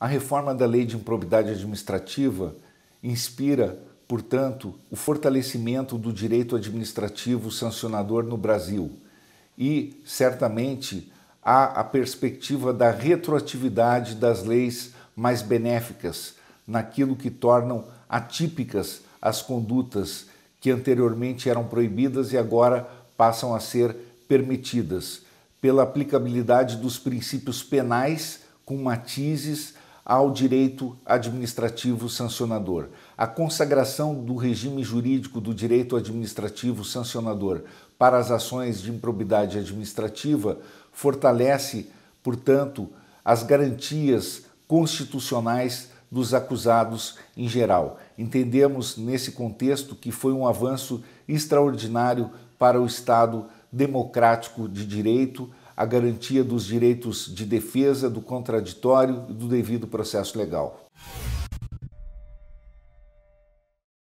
A reforma da Lei de Improbidade Administrativa inspira, portanto, o fortalecimento do direito administrativo sancionador no Brasil e, certamente, há a perspectiva da retroatividade das leis mais benéficas naquilo que tornam atípicas as condutas que anteriormente eram proibidas e agora passam a ser permitidas, pela aplicabilidade dos princípios penais com matizes ao direito administrativo sancionador, a consagração do regime jurídico do direito administrativo sancionador para as ações de improbidade administrativa fortalece, portanto, as garantias constitucionais dos acusados em geral. Entendemos nesse contexto que foi um avanço extraordinário para o Estado democrático de direito a garantia dos direitos de defesa, do contraditório e do devido processo legal.